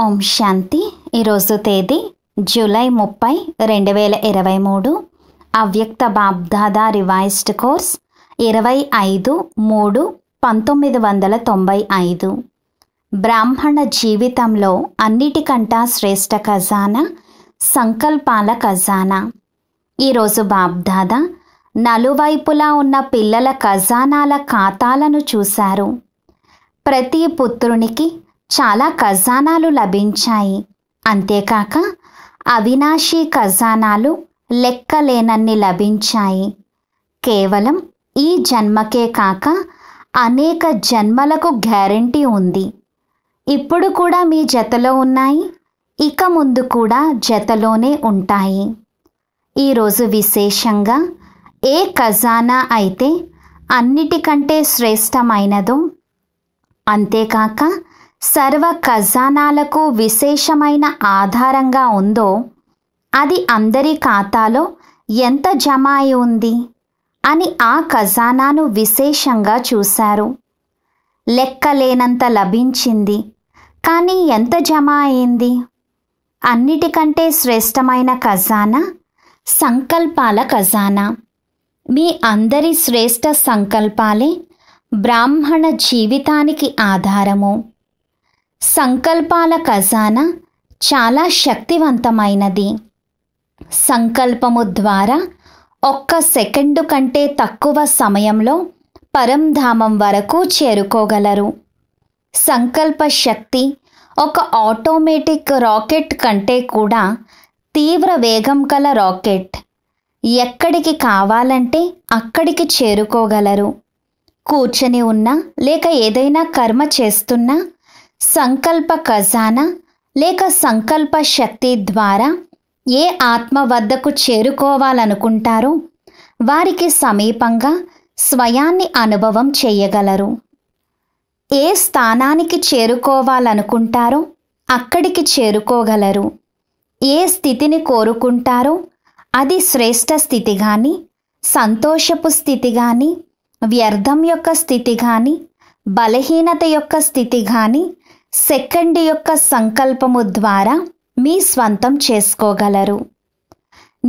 ఓం శాంతి ఈరోజు తేదీ జూలై ముప్పై రెండు వేల ఇరవై మూడు అవ్యక్త బాబ్దాదా రివైజ్డ్ కోర్స్ ఇరవై ఐదు మూడు పంతొమ్మిది వందల తొంభై ఐదు బ్రాహ్మణ జీవితంలో అన్నిటికంటా శ్రేష్ట ఖజానా సంకల్పాల ఖజానా ఈరోజు బాబ్దాదా నలువైపులా ఉన్న పిల్లల ఖజానాల ఖాతాలను చూశారు ప్రతి పుత్రునికి చాలా ఖజానాలు లభించాయి అంతేకాక అవినాశి ఖజానాలు లెక్కలేనన్ని లభించాయి కేవలం ఈ జన్మకే కాక అనేక జన్మలకు గ్యారంటీ ఉంది ఇప్పుడు కూడా మీ జతలో ఉన్నాయి ఇక ముందు కూడా జతలోనే ఉంటాయి ఈరోజు విశేషంగా ఏ ఖజానా అయితే అన్నిటికంటే శ్రేష్టమైనదో అంతేకాక సర్వ ఖజానాలకు విశేషమైన ఆధారంగా ఉందో అది అందరి ఖాతాలో ఎంత జమ అయి ఉంది అని ఆ ఖజానాను విశేషంగా చూశారు లెక్కలేనంత లభించింది కానీ ఎంత జమ అయింది అన్నిటికంటే శ్రేష్టమైన ఖజానా సంకల్పాల ఖజానా మీ అందరి శ్రేష్ట సంకల్పాలే బ్రాహ్మణ జీవితానికి ఆధారము సంకల్పాల ఖజానా చాలా శక్తివంతమైనది సంకల్పము ద్వారా ఒక్క సెకండు కంటే తక్కువ సమయంలో పరంధామం వరకు చేరుకోగలరు సంకల్ప శక్తి ఒక ఆటోమేటిక్ రాకెట్ కంటే కూడా తీవ్ర వేగం కల రాకెట్ ఎక్కడికి కావాలంటే అక్కడికి చేరుకోగలరు కూర్చొని ఉన్నా లేక ఏదైనా కర్మ చేస్తున్నా సంకల్ప ఖజానా లేక సంకల్ప శక్తి ద్వారా ఏ ఆత్మ వద్దకు చేరుకోవాలనుకుంటారో వారికి సమీపంగా స్వయాన్ని అనుభవం చేయగలరు ఏ స్థానానికి చేరుకోవాలనుకుంటారో అక్కడికి చేరుకోగలరు ఏ స్థితిని కోరుకుంటారో అది శ్రేష్ఠ స్థితి కానీ సంతోషపు స్థితి కానీ వ్యర్థం యొక్క స్థితి కానీ బలహీనత యొక్క స్థితి కానీ సెకండ్ యొక్క సంకల్పము ద్వారా మీ స్వంతం చేసుకోగలరు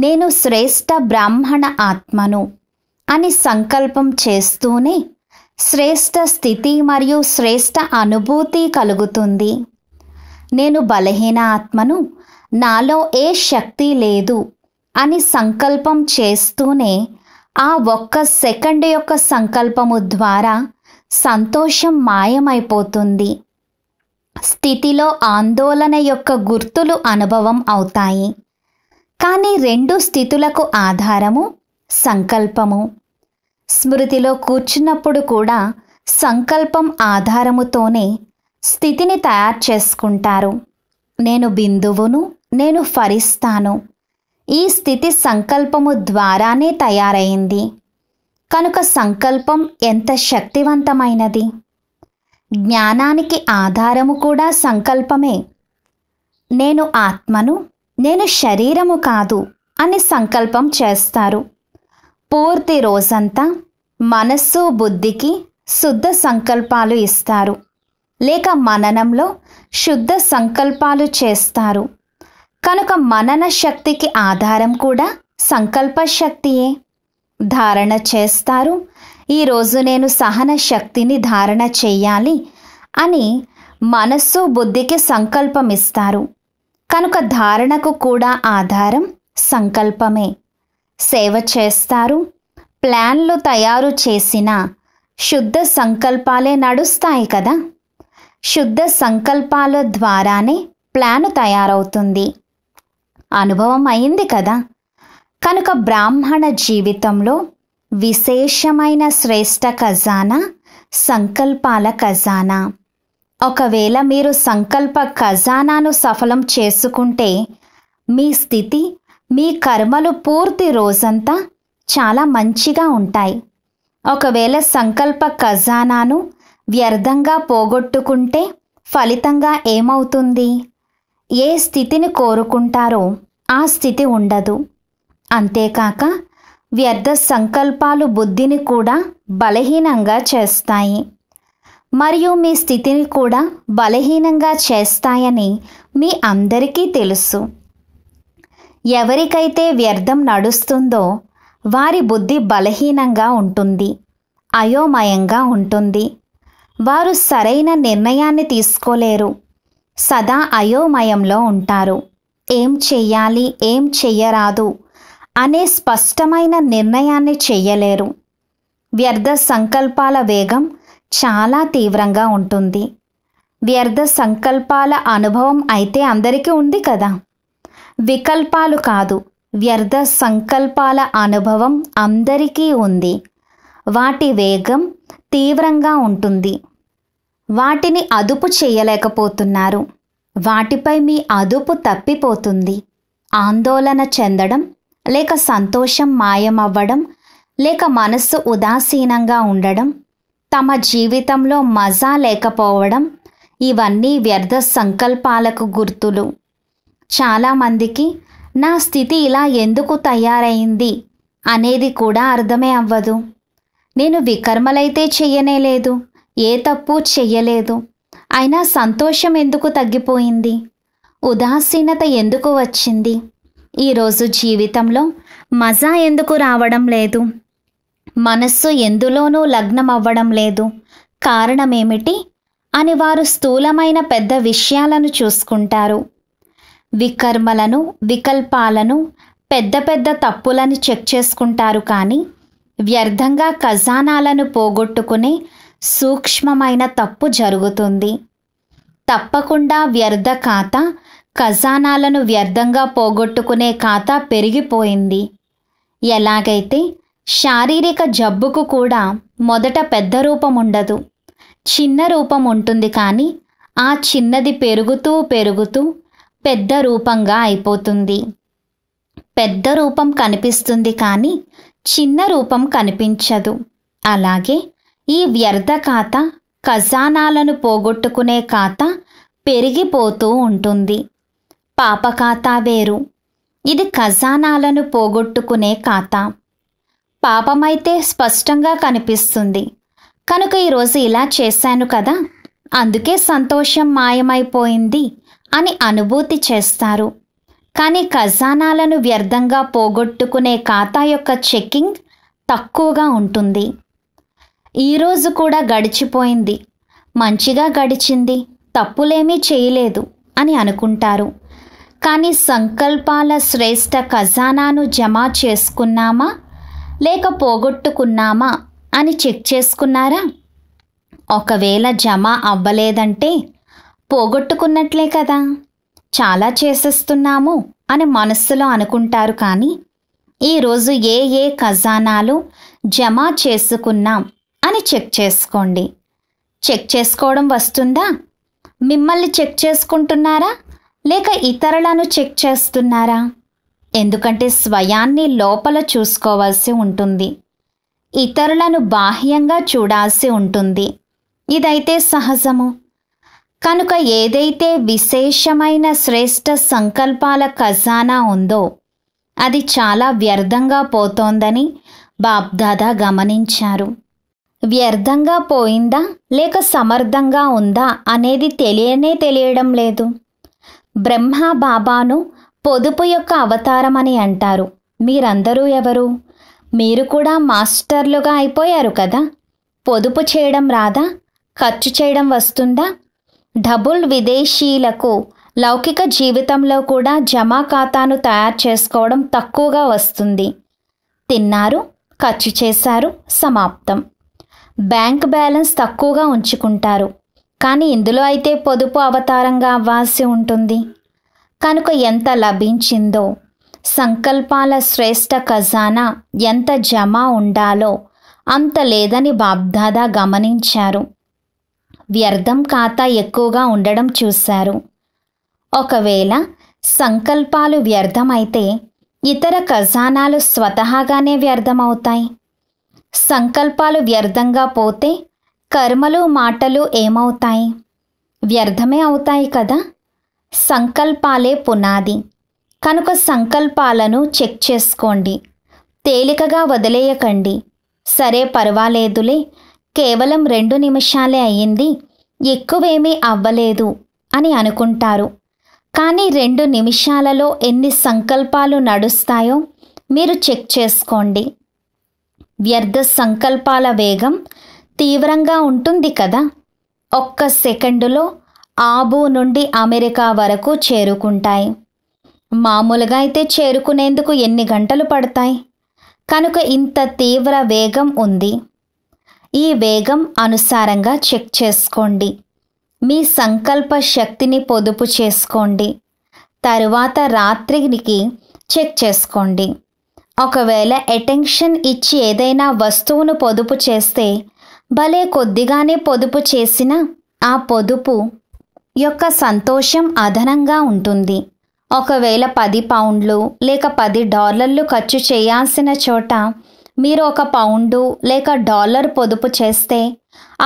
నేను శ్రేష్ఠ బ్రాహ్మణ ఆత్మను అని సంకల్పం చేస్తూనే శ్రేష్ట స్థితి మరియు శ్రేష్ట అనుభూతి కలుగుతుంది నేను బలహీన ఆత్మను నాలో ఏ శక్తి లేదు అని సంకల్పం చేస్తూనే ఆ ఒక్క సెకండ్ యొక్క సంకల్పము ద్వారా సంతోషం మాయమైపోతుంది స్థితిలో ఆందోళన యొక్క గుర్తులు అనుభవం అవుతాయి కానీ రెండు స్థితులకు ఆధారము సంకల్పము స్మృతిలో కూర్చున్నప్పుడు కూడా సంకల్పం ఆధారముతోనే స్థితిని తయారు చేసుకుంటారు నేను బిందువును నేను ఫరిస్తాను ఈ స్థితి సంకల్పము ద్వారానే తయారైంది కనుక సంకల్పం ఎంత శక్తివంతమైనది జ్ఞానానికి ఆధారము కూడా సంకల్పమే నేను ఆత్మను నేను శరీరము కాదు అని సంకల్పం చేస్తారు పూర్తి రోజంతా మనస్సు బుద్ధికి శుద్ధ సంకల్పాలు ఇస్తారు లేక మననంలో శుద్ధ సంకల్పాలు చేస్తారు కనుక మనన శక్తికి ఆధారం కూడా సంకల్ప శక్తియే ధారణ చేస్తారు ఈరోజు నేను సహన శక్తిని ధారణ చెయ్యాలి అని మనస్సు బుద్ధికి సంకల్పం ఇస్తారు కనుక ధారణకు కూడా ఆధారం సంకల్పమే సేవ చేస్తారు ప్లాన్లు తయారు చేసిన శుద్ధ సంకల్పాలే నడుస్తాయి కదా శుద్ధ సంకల్పాల ద్వారానే ప్లాన్ తయారవుతుంది అనుభవం అయింది కదా కనుక బ్రాహ్మణ జీవితంలో విశేషమైన శ్రేష్ట ఖజానా సంకల్పాల ఖజానా ఒకవేళ మీరు సంకల్ప ఖజానాను సఫలం చేసుకుంటే మీ స్థితి మీ కర్మలు పూర్తి రోజంతా చాలా మంచిగా ఉంటాయి ఒకవేళ సంకల్ప ఖజానాను వ్యర్థంగా పోగొట్టుకుంటే ఫలితంగా ఏమవుతుంది ఏ స్థితిని కోరుకుంటారో ఆ స్థితి ఉండదు అంతేకాక వ్యర్థ సంకల్పాలు బుద్ధిని కూడా బలహీనంగా చేస్తాయి మరియు మీ స్థితిని కూడా బలహీనంగా చేస్తాయని మీ అందరికీ తెలుసు ఎవరికైతే వ్యర్థం నడుస్తుందో వారి బుద్ధి బలహీనంగా ఉంటుంది అయోమయంగా ఉంటుంది వారు సరైన నిర్ణయాన్ని తీసుకోలేరు సదా అయోమయంలో ఉంటారు ఏం చెయ్యాలి ఏం చెయ్యరాదు అనే స్పష్టమైన నిర్ణయాన్ని చెయ్యలేరు వ్యర్థ సంకల్పాల వేగం చాలా తీవ్రంగా ఉంటుంది వ్యర్థ సంకల్పాల అనుభవం అయితే అందరికీ ఉంది కదా వికల్పాలు కాదు వ్యర్థ సంకల్పాల అనుభవం అందరికీ ఉంది వాటి వేగం తీవ్రంగా ఉంటుంది వాటిని అదుపు చేయలేకపోతున్నారు వాటిపై మీ అదుపు తప్పిపోతుంది ఆందోళన చెందడం లేక సంతోషం మాయమవ్వడం లేక మనస్సు ఉదాసీనంగా ఉండడం తమ జీవితంలో మజా లేకపోవడం ఇవన్నీ వ్యర్థ సంకల్పాలకు గుర్తులు చాలామందికి నా స్థితి ఇలా ఎందుకు తయారైంది అనేది కూడా అర్థమే అవ్వదు నేను వికర్మలైతే చెయ్యనేలేదు ఏ తప్పు చెయ్యలేదు అయినా సంతోషం ఎందుకు తగ్గిపోయింది ఉదాసీనత ఎందుకు వచ్చింది ఈరోజు జీవితంలో మజా ఎందుకు రావడం లేదు మనస్సు ఎందులోనూ లగ్నం అవ్వడం లేదు కారణమేమిటి అని వారు స్థూలమైన పెద్ద విషయాలను చూసుకుంటారు వికర్మలను వికల్పాలను పెద్ద పెద్ద తప్పులను చెక్ చేసుకుంటారు కానీ వ్యర్థంగా ఖజానాలను పోగొట్టుకునే సూక్ష్మమైన తప్పు జరుగుతుంది తప్పకుండా వ్యర్థ ఖాతా ఖజానాలను వ్యర్థంగా పోగొట్టుకునే ఖాతా పెరిగిపోయింది ఎలాగైతే శారీరక జబ్బుకు కూడా మొదట పెద్ద రూపం ఉండదు చిన్న రూపం ఉంటుంది కానీ ఆ చిన్నది పెరుగుతూ పెరుగుతూ పెద్ద రూపంగా అయిపోతుంది పెద్ద రూపం కనిపిస్తుంది కానీ చిన్న రూపం కనిపించదు అలాగే ఈ వ్యర్థ ఖాతా ఖజానాలను పోగొట్టుకునే ఖాతా పెరిగిపోతూ ఉంటుంది పాప ఖాతా వేరు ఇది ఖజానాలను పోగొట్టుకునే ఖాతా పాపమైతే స్పష్టంగా కనిపిస్తుంది కనుక ఈరోజు ఇలా చేశాను కదా అందుకే సంతోషం మాయమైపోయింది అని అనుభూతి చేస్తారు కానీ ఖజానాలను వ్యర్థంగా పోగొట్టుకునే ఖాతా యొక్క చెక్కింగ్ తక్కువగా ఉంటుంది ఈరోజు కూడా గడిచిపోయింది మంచిగా గడిచింది తప్పులేమీ చేయలేదు అని అనుకుంటారు కానీ సంకల్పాల శ్రేష్ట ఖజానాను జమ చేసుకున్నామా లేక పోగొట్టుకున్నామా అని చెక్ చేసుకున్నారా ఒకవేళ జమ అవ్వలేదంటే పోగొట్టుకున్నట్లే కదా చాలా చేసేస్తున్నాము అని మనస్సులో అనుకుంటారు కానీ ఈరోజు ఏ ఏ ఖజానాలు జమ చేసుకున్నాం అని చెక్ చేసుకోండి చెక్ చేసుకోవడం వస్తుందా మిమ్మల్ని చెక్ చేసుకుంటున్నారా లేక ఇతరులను చెక్ చేస్తున్నారా ఎందుకంటే స్వయాన్ని లోపల చూసుకోవాల్సి ఉంటుంది ఇతరులను బాహ్యంగా చూడాల్సి ఉంటుంది ఇదైతే సహజము కనుక ఏదైతే విశేషమైన శ్రేష్ట సంకల్పాల ఖజానా ఉందో అది చాలా వ్యర్థంగా పోతోందని బాబ్దాదా గమనించారు వ్యర్థంగా పోయిందా లేక సమర్థంగా ఉందా అనేది తెలియనే తెలియడం లేదు బ్రహ్మ బాబాను పొదుపు యొక్క అవతారం అని అంటారు మీరందరూ ఎవరు మీరు కూడా మాస్టర్లుగా అయిపోయారు కదా పొదుపు చేయడం రాదా ఖర్చు చేయడం వస్తుందా డబుల్ విదేశీలకు లౌకిక జీవితంలో కూడా జమా ఖాతాను తయారు చేసుకోవడం తక్కువగా వస్తుంది తిన్నారు ఖర్చు చేశారు సమాప్తం బ్యాంక్ బ్యాలెన్స్ తక్కువగా ఉంచుకుంటారు కానీ ఇందులో అయితే పొదుపు అవతారంగా అవ్వాల్సి ఉంటుంది కనుక ఎంత లభించిందో సంకల్పాల శ్రేష్ట ఖజానా ఎంత జమ ఉండాలో అంత లేదని బాబ్దాదా గమనించారు వ్యర్థం ఖాతా ఎక్కువగా ఉండడం చూశారు ఒకవేళ సంకల్పాలు వ్యర్థమైతే ఇతర ఖజానాలు స్వతహాగానే వ్యర్థమవుతాయి సంకల్పాలు వ్యర్థంగా పోతే కర్మలు మాటలు ఏమవుతాయి వ్యర్థమే అవుతాయి కదా సంకల్పాలే పునాది కనుక సంకల్పాలను చెక్ చేసుకోండి తేలికగా వదిలేయకండి సరే పర్వాలేదులే కేవలం రెండు నిమిషాలే అయ్యింది ఎక్కువేమీ అవ్వలేదు అని అనుకుంటారు కానీ రెండు నిమిషాలలో ఎన్ని సంకల్పాలు నడుస్తాయో మీరు చెక్ చేసుకోండి వ్యర్థ సంకల్పాల వేగం తీవ్రంగా ఉంటుంది కదా ఒక్క సెకండులో ఆబు నుండి అమెరికా వరకు చేరుకుంటాయి మామూలుగా అయితే చేరుకునేందుకు ఎన్ని గంటలు పడతాయి కనుక ఇంత తీవ్ర వేగం ఉంది ఈ వేగం అనుసారంగా చెక్ చేసుకోండి మీ సంకల్ప శక్తిని పొదుపు చేసుకోండి తరువాత రాత్రికి చెక్ చేసుకోండి ఒకవేళ అటెన్షన్ ఇచ్చి ఏదైనా వస్తువును పొదుపు చేస్తే భలే కొద్దిగానే పొదుపు చేసిన ఆ పొదుపు యొక్క సంతోషం అదనంగా ఉంటుంది ఒకవేళ పది పౌండ్లు లేక పది డాలర్లు ఖర్చు చేయాల్సిన చోట మీరు ఒక పౌండు లేక డాలర్ పొదుపు చేస్తే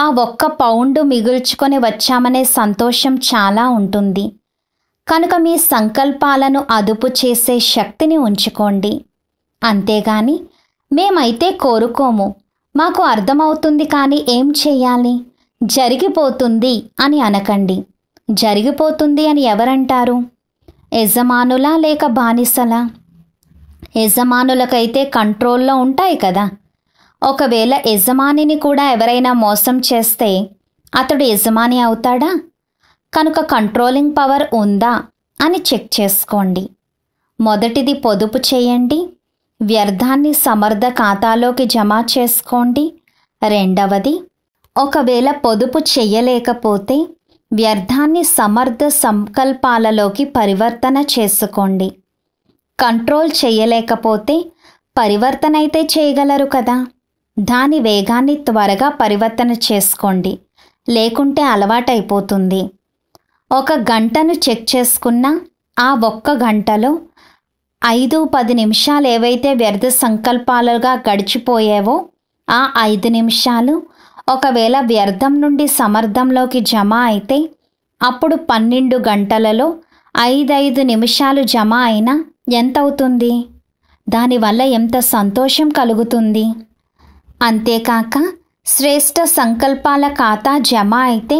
ఆ ఒక్క పౌండు మిగుల్చుకొని వచ్చామనే సంతోషం చాలా ఉంటుంది కనుక మీ సంకల్పాలను అదుపు చేసే శక్తిని ఉంచుకోండి అంతేగాని మేమైతే కోరుకోము మాకు అర్థమవుతుంది కానీ ఏం చేయాలి జరిగిపోతుంది అని అనకండి జరిగిపోతుంది అని ఎవరంటారు యజమానులా లేక బానిసలా యజమానులకైతే కంట్రోల్లో ఉంటాయి కదా ఒకవేళ యజమానిని కూడా ఎవరైనా మోసం చేస్తే అతడు యజమాని అవుతాడా కనుక కంట్రోలింగ్ పవర్ ఉందా అని చెక్ చేసుకోండి మొదటిది పొదుపు చేయండి వ్యర్థాన్ని సమర్థ ఖాతాలోకి జమ చేసుకోండి రెండవది ఒకవేళ పొదుపు చెయ్యలేకపోతే వ్యర్థాన్ని సమర్థ సంకల్పాలలోకి పరివర్తన చేసుకోండి కంట్రోల్ చేయలేకపోతే పరివర్తన అయితే చేయగలరు కదా దాని వేగాన్ని త్వరగా పరివర్తన చేసుకోండి లేకుంటే అలవాటైపోతుంది ఒక గంటను చెక్ చేసుకున్న ఆ ఒక్క గంటలో ఐదు పది నిమిషాలు ఏవైతే వ్యర్థ సంకల్పాలుగా గడిచిపోయావో ఆ ఐదు నిమిషాలు ఒకవేళ వ్యర్థం నుండి సమర్థంలోకి జమ అయితే అప్పుడు పన్నెండు గంటలలో ఐదైదు నిమిషాలు జమ అయినా ఎంత అవుతుంది దానివల్ల ఎంత సంతోషం కలుగుతుంది అంతేకాక శ్రేష్ట సంకల్పాల ఖాతా జమ అయితే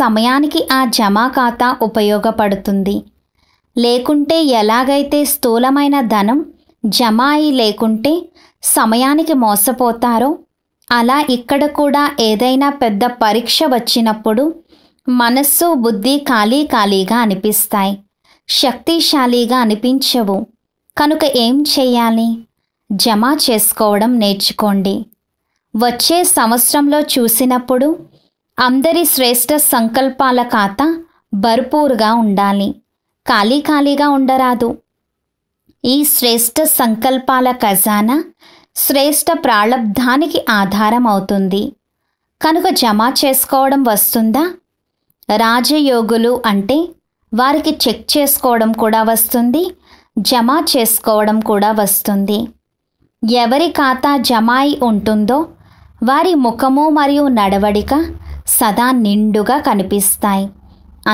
సమయానికి ఆ జమా ఖాతా ఉపయోగపడుతుంది లేకుంటే ఎలాగైతే స్థూలమైన ధనం జమాయి లేకుంటే సమయానికి మోసపోతారో అలా ఇక్కడ కూడా ఏదైనా పెద్ద పరీక్ష వచ్చినప్పుడు మనస్సు బుద్ధి ఖాళీ ఖాళీగా అనిపిస్తాయి శక్తిశాలిగా అనిపించవు కనుక ఏం చేయాలి జమ చేసుకోవడం నేర్చుకోండి వచ్చే సంవత్సరంలో చూసినప్పుడు అందరి శ్రేష్ఠ సంకల్పాల ఖాతా భర్పూరుగా ఉండాలి ఖాళీ ఖాళీగా ఉండరాదు ఈ శ్రేష్ట సంకల్పాల ఖజానా శ్రేష్ట ప్రాళబ్ధానికి ఆధారం అవుతుంది కనుక జమ చేసుకోవడం వస్తుందా రాజయోగులు అంటే వారికి చెక్ చేసుకోవడం కూడా వస్తుంది జమ చేసుకోవడం కూడా వస్తుంది ఎవరి ఖాతా జమాయి ఉంటుందో వారి ముఖము మరియు నడవడిక సదా నిండుగా కనిపిస్తాయి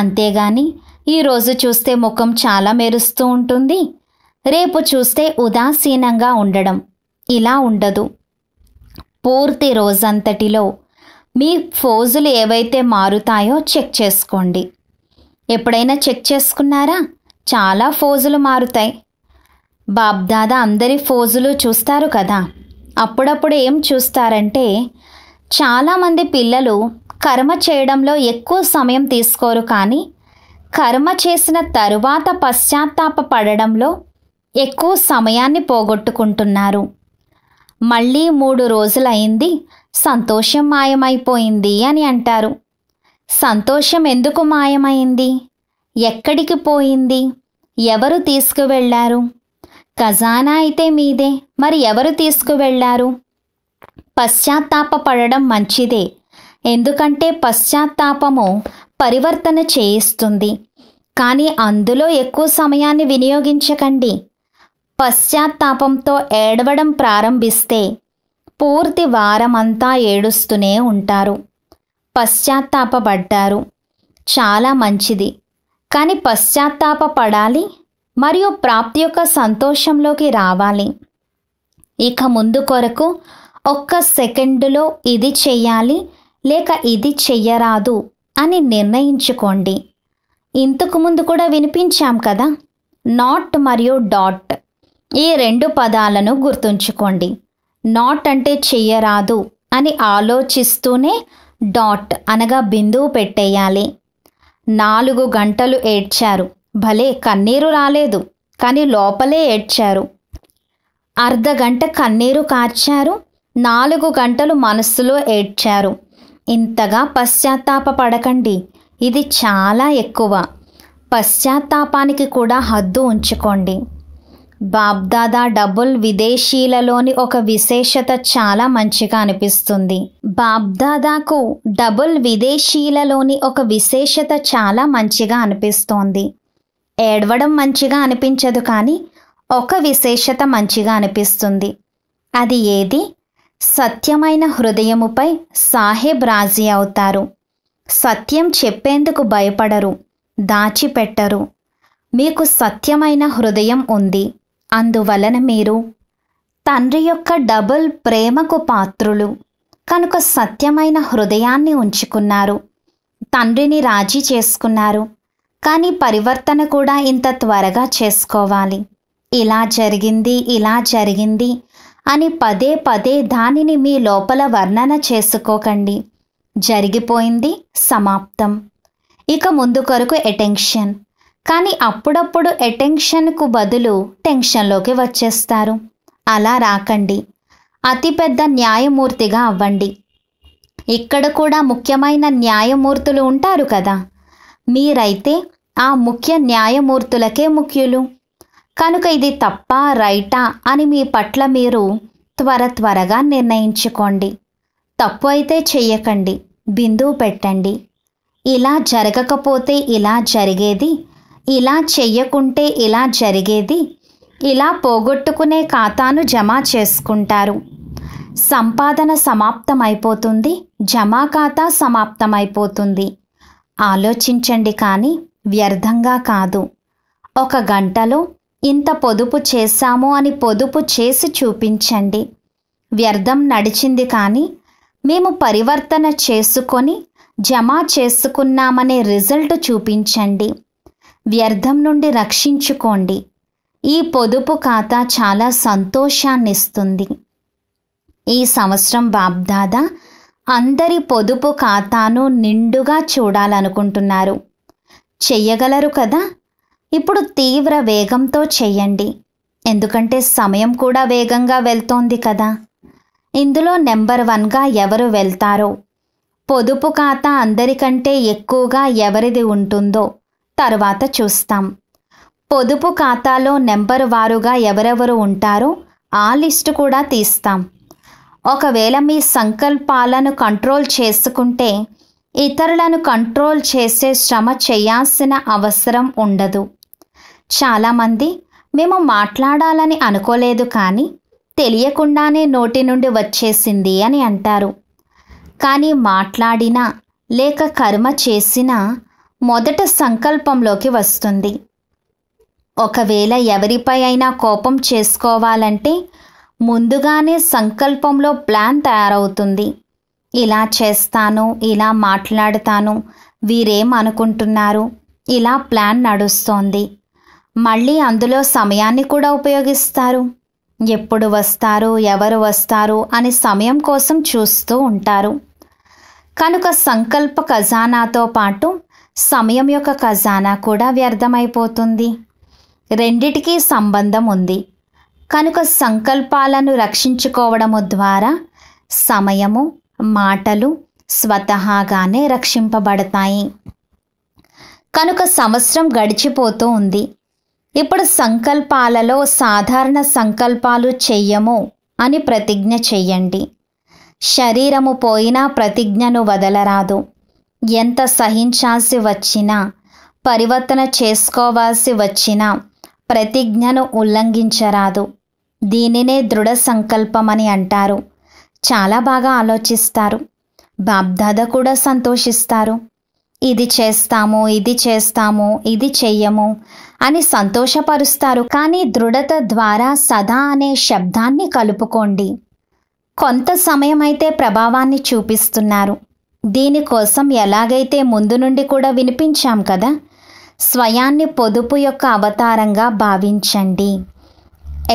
అంతేగాని ఈరోజు చూస్తే ముఖం చాలా మెరుస్తూ ఉంటుంది రేపు చూస్తే ఉదాసీనంగా ఉండడం ఇలా ఉండదు పూర్తి రోజంతటిలో మీ ఫోజులు ఏవైతే మారుతాయో చెక్ చేసుకోండి ఎప్పుడైనా చెక్ చేసుకున్నారా చాలా ఫోజులు మారుతాయి బాబ్దాదా అందరి ఫోజులు చూస్తారు కదా అప్పుడప్పుడు ఏం చూస్తారంటే చాలామంది పిల్లలు కర్మ చేయడంలో ఎక్కువ సమయం తీసుకోరు కానీ కర్మ చేసిన తరువాత పశ్చాత్తాప పడడంలో ఎక్కువ సమయాన్ని పోగొట్టుకుంటున్నారు మళ్ళీ మూడు రోజులైంది సంతోషం మాయమైపోయింది అని అంటారు సంతోషం ఎందుకు మాయమైంది ఎక్కడికి పోయింది ఎవరు తీసుకువెళ్ళారు ఖజానా అయితే మీదే మరి ఎవరు తీసుకువెళ్ళారు పశ్చాత్తాప పడడం మంచిదే ఎందుకంటే పశ్చాత్తాపము పరివర్తన చేయిస్తుంది కానీ అందులో ఎక్కువ సమయాన్ని వినియోగించకండి పశ్చాత్తాపంతో ఏడవడం ప్రారంభిస్తే పూర్తి వారమంతా ఏడుస్తూనే ఉంటారు పశ్చాత్తాపపడ్డారు చాలా మంచిది కానీ పశ్చాత్తాప పడాలి మరియు ప్రాప్తి యొక్క సంతోషంలోకి రావాలి ఇక ముందు కొరకు ఒక్క సెకండులో ఇది చెయ్యాలి లేక ఇది చెయ్యరాదు అని నిర్ణయించుకోండి ఇంతకు ముందు కూడా వినిపించాం కదా నాట్ మరియు డాట్ ఈ రెండు పదాలను గుర్తుంచుకోండి నాట్ అంటే చెయ్యరాదు అని ఆలోచిస్తూనే డాట్ అనగా బిందువు పెట్టేయాలి నాలుగు గంటలు ఏడ్చారు భలే కన్నీరు రాలేదు కానీ లోపలే ఏడ్చారు అర్ధ గంట కన్నీరు కార్చారు నాలుగు గంటలు మనస్సులో ఏడ్చారు ఇంతగా పశ్చాత్తాప పడకండి ఇది చాలా ఎక్కువ పశ్చాత్తాపానికి కూడా హద్దు ఉంచుకోండి బాబ్దాదా డబుల్ విదేశీలలోని ఒక విశేషత చాలా మంచిగా అనిపిస్తుంది బాబ్దాదాకు డబుల్ విదేశీలలోని ఒక విశేషత చాలా మంచిగా అనిపిస్తోంది ఏడవడం మంచిగా అనిపించదు కానీ ఒక విశేషత మంచిగా అనిపిస్తుంది అది ఏది సత్యమైన హృదయముపై సాహెబ్ రాజీ అవుతారు సత్యం చెప్పేందుకు భయపడరు దాచిపెట్టరు మీకు సత్యమైన హృదయం ఉంది అందువలన మీరు తండ్రి యొక్క డబుల్ ప్రేమకు పాత్రులు కనుక సత్యమైన హృదయాన్ని ఉంచుకున్నారు తండ్రిని రాజీ చేసుకున్నారు కానీ పరివర్తన కూడా ఇంత త్వరగా చేసుకోవాలి ఇలా జరిగింది ఇలా జరిగింది అని పదే పదే దానిని మీ లోపల వర్ణన చేసుకోకండి జరిగిపోయింది సమాప్తం ఇక ముందు కొరకు ఎటెన్షన్ కానీ అప్పుడప్పుడు ఎటెన్షన్కు బదులు టెన్షన్లోకి వచ్చేస్తారు అలా రాకండి అతిపెద్ద న్యాయమూర్తిగా అవ్వండి ఇక్కడ కూడా ముఖ్యమైన న్యాయమూర్తులు ఉంటారు కదా మీరైతే ఆ ముఖ్య న్యాయమూర్తులకే ముఖ్యులు కనుక ఇది తప్ప రైటా అని మీ పట్ల మీరు త్వర త్వరగా నిర్ణయించుకోండి తప్పు అయితే చెయ్యకండి బిందువు పెట్టండి ఇలా జరగకపోతే ఇలా జరిగేది ఇలా చెయ్యకుంటే ఇలా జరిగేది ఇలా పోగొట్టుకునే ఖాతాను జమ చేసుకుంటారు సంపాదన సమాప్తమైపోతుంది జమా ఖాతా సమాప్తమైపోతుంది ఆలోచించండి కానీ వ్యర్థంగా కాదు ఒక గంటలో ఇంత పొదుపు చేశాము అని పొదుపు చేసి చూపించండి వ్యర్థం నడిచింది కానీ మేము పరివర్తన చేసుకొని జమ చేసుకున్నామనే రిజల్ట్ చూపించండి వ్యర్థం నుండి రక్షించుకోండి ఈ పొదుపు ఖాతా చాలా సంతోషాన్నిస్తుంది ఈ సంవత్సరం బాబ్దాదా అందరి పొదుపు ఖాతాను నిండుగా చూడాలనుకుంటున్నారు చెయ్యగలరు కదా ఇప్పుడు తీవ్ర వేగంతో చేయండి ఎందుకంటే సమయం కూడా వేగంగా వెళ్తోంది కదా ఇందులో నెంబర్ వన్గా ఎవరు వెళ్తారో పొదుపు ఖాతా అందరికంటే ఎక్కువగా ఎవరిది ఉంటుందో తరువాత చూస్తాం పొదుపు ఖాతాలో నెంబర్ వారుగా ఎవరెవరు ఉంటారో ఆ లిస్టు కూడా తీస్తాం ఒకవేళ మీ సంకల్పాలను కంట్రోల్ చేసుకుంటే ఇతరులను కంట్రోల్ చేసే శ్రమ చేయాల్సిన అవసరం ఉండదు చాలామంది మేము మాట్లాడాలని అనుకోలేదు కానీ తెలియకుండానే నోటి నుండి వచ్చేసింది అని అంటారు కానీ మాట్లాడినా లేక కర్మ చేసినా మొదట సంకల్పంలోకి వస్తుంది ఒకవేళ ఎవరిపై అయినా కోపం చేసుకోవాలంటే ముందుగానే సంకల్పంలో ప్లాన్ తయారవుతుంది ఇలా చేస్తాను ఇలా మాట్లాడతాను వీరేం అనుకుంటున్నారు ఇలా ప్లాన్ నడుస్తోంది మళ్ళీ అందులో సమయాన్ని కూడా ఉపయోగిస్తారు ఎప్పుడు వస్తారు ఎవరు వస్తారు అని సమయం కోసం చూస్తూ ఉంటారు కనుక సంకల్ప ఖజానాతో పాటు సమయం యొక్క ఖజానా కూడా వ్యర్థమైపోతుంది రెండిటికీ సంబంధం ఉంది కనుక సంకల్పాలను రక్షించుకోవడము ద్వారా సమయము మాటలు స్వతహాగానే రక్షింపబడతాయి కనుక సంవత్సరం గడిచిపోతూ ఉంది ఇప్పుడు సంకల్పాలలో సాధారణ సంకల్పాలు చెయ్యము అని ప్రతిజ్ఞ చెయ్యండి శరీరము పోయినా ప్రతిజ్ఞను వదలరాదు ఎంత సహించాల్సి వచ్చినా పరివర్తన చేసుకోవాల్సి వచ్చినా ప్రతిజ్ఞను ఉల్లంఘించరాదు దీనినే దృఢ సంకల్పమని అంటారు చాలా బాగా ఆలోచిస్తారు బాబ్దాద కూడా సంతోషిస్తారు ఇది చేస్తాము ఇది చేస్తాము ఇది చెయ్యము అని సంతోషపరుస్తారు కానీ దృఢత ద్వారా సదా అనే శబ్దాన్ని కలుపుకోండి కొంత సమయమైతే ప్రభావాన్ని చూపిస్తున్నారు దీనికోసం ఎలాగైతే ముందు నుండి కూడా వినిపించాం కదా స్వయాన్ని పొదుపు యొక్క అవతారంగా భావించండి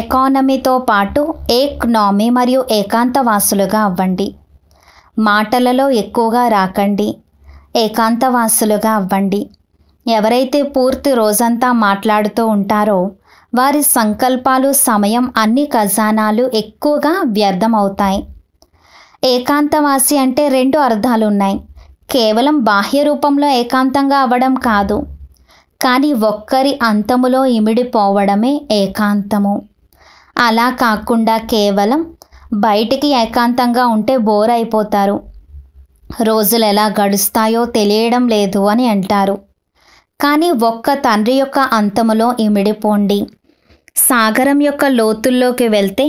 ఎకానమీతో పాటు ఏక్నామీ మరియు ఏకాంతవాసులుగా అవ్వండి మాటలలో ఎక్కువగా రాకండి ఏకాంతవాసులుగా అవ్వండి ఎవరైతే పూర్తి రోజంతా మాట్లాడుతూ ఉంటారో వారి సంకల్పాలు సమయం అన్ని ఖజానాలు ఎక్కువగా వ్యర్థమవుతాయి ఏకాంతవాసి అంటే రెండు అర్థాలు ఉన్నాయి కేవలం బాహ్య రూపంలో ఏకాంతంగా అవ్వడం కాదు కానీ ఒక్కరి అంతములో ఇమిడిపోవడమే ఏకాంతము అలా కాకుండా కేవలం బయటికి ఏకాంతంగా ఉంటే బోర్ అయిపోతారు రోజులు ఎలా గడుస్తాయో తెలియడం లేదు అని అంటారు కానీ ఒక్క తండ్రి యొక్క అంతములో ఇమిడిపోండి సాగరం యొక్క లోతుల్లోకి వెళ్తే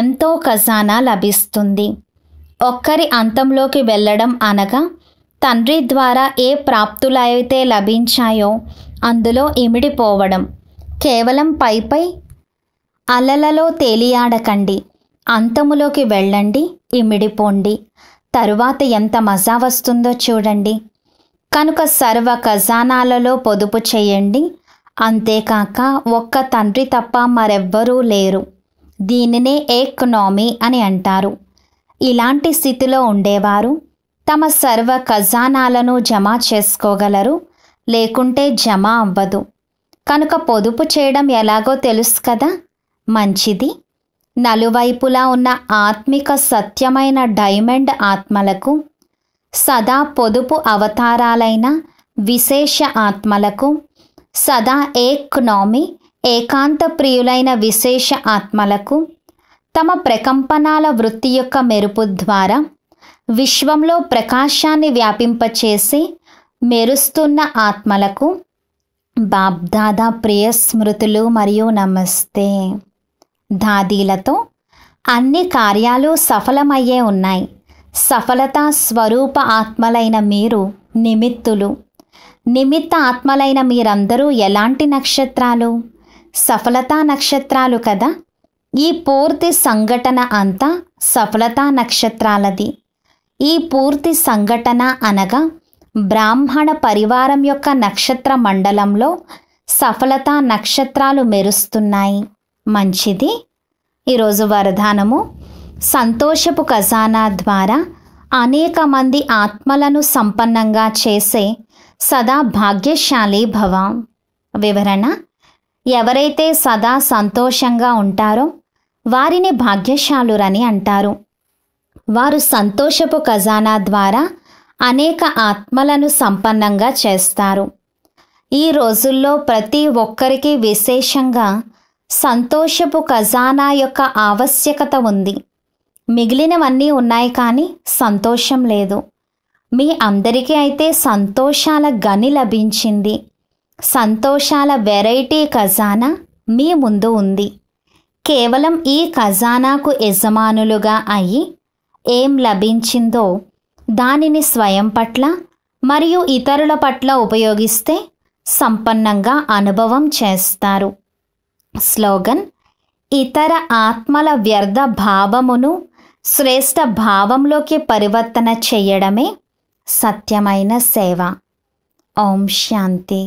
ఎంతో ఖజానా లభిస్తుంది ఒక్కరి అంతంలోకి వెళ్ళడం అనగా తండ్రి ద్వారా ఏ ప్రాప్తులైతే లభించాయో అందులో ఇమిడిపోవడం కేవలం పైపై అలలలో తేలియాడకండి అంతములోకి వెళ్ళండి ఇమిడిపోండి తరువాత ఎంత మజా వస్తుందో చూడండి కనుక సర్వ ఖజానాలలో పొదుపు చేయండి అంతేకాక ఒక్క తండ్రి తప్ప మరెవ్వరూ లేరు దీనినే ఎకనామీ అని అంటారు ఇలాంటి స్థితిలో ఉండేవారు తమ సర్వ ఖజానాలను జమ చేసుకోగలరు లేకుంటే జమ అవ్వదు కనుక పొదుపు చేయడం ఎలాగో తెలుసు కదా మంచిది నలువైపులా ఉన్న ఆత్మిక సత్యమైన డైమండ్ ఆత్మలకు సదా పొదుపు అవతారాలైన విశేష ఆత్మలకు సదా ఏక్నోమి ఏకాంత ప్రియులైన విశేష ఆత్మలకు తమ ప్రకంపనాల వృత్తి యొక్క మెరుపు ద్వారా విశ్వంలో ప్రకాశాన్ని వ్యాపింపచేసి మెరుస్తున్న ఆత్మలకు బాబ్దాదా ప్రియ స్మృతులు మరియు నమస్తే దాదీలతో అన్ని కార్యాలు సఫలమయ్యే ఉన్నాయి సఫలతా స్వరూప ఆత్మలైన మీరు నిమిత్తులు నిమిత్త ఆత్మలైన మీరందరూ ఎలాంటి నక్షత్రాలు సఫలతా నక్షత్రాలు కదా ఈ పూర్తి సంఘటన అంతా సఫలతా నక్షత్రాలది ఈ పూర్తి సంఘటన అనగా బ్రాహ్మణ పరివారం యొక్క నక్షత్ర మండలంలో సఫలతా నక్షత్రాలు మెరుస్తున్నాయి మంచిది ఈరోజు వరదానము సంతోషపు ఖజానా ద్వారా అనేక మంది ఆత్మలను సంపన్నంగా చేసే సదా భాగ్యశాలి భవ వివరణ ఎవరైతే సదా సంతోషంగా ఉంటారో వారిని భాగ్యశాలురని అంటారు వారు సంతోషపు ఖజానా ద్వారా అనేక ఆత్మలను సంపన్నంగా చేస్తారు ఈ రోజుల్లో ప్రతి ఒక్కరికి విశేషంగా సంతోషపు ఖజానా యొక్క ఆవశ్యకత ఉంది మిగిలినవన్నీ ఉన్నాయి కానీ సంతోషం లేదు మీ అందరికీ అయితే సంతోషాల గని లభించింది సంతోషాల వెరైటీ ఖజానా మీ ముందు ఉంది కేవలం ఈ ఖజానాకు యజమానులుగా అయి ఏం లభించిందో దానిని స్వయం పట్ల మరియు ఇతరుల పట్ల ఉపయోగిస్తే సంపన్నంగా అనుభవం చేస్తారు స్లోగన్ ఇతర ఆత్మల వ్యర్థ భావమును శ్రేష్ట భావంలోకి పరివర్తన చేయడమే సత్యమైన సేవ ఓం శాంతి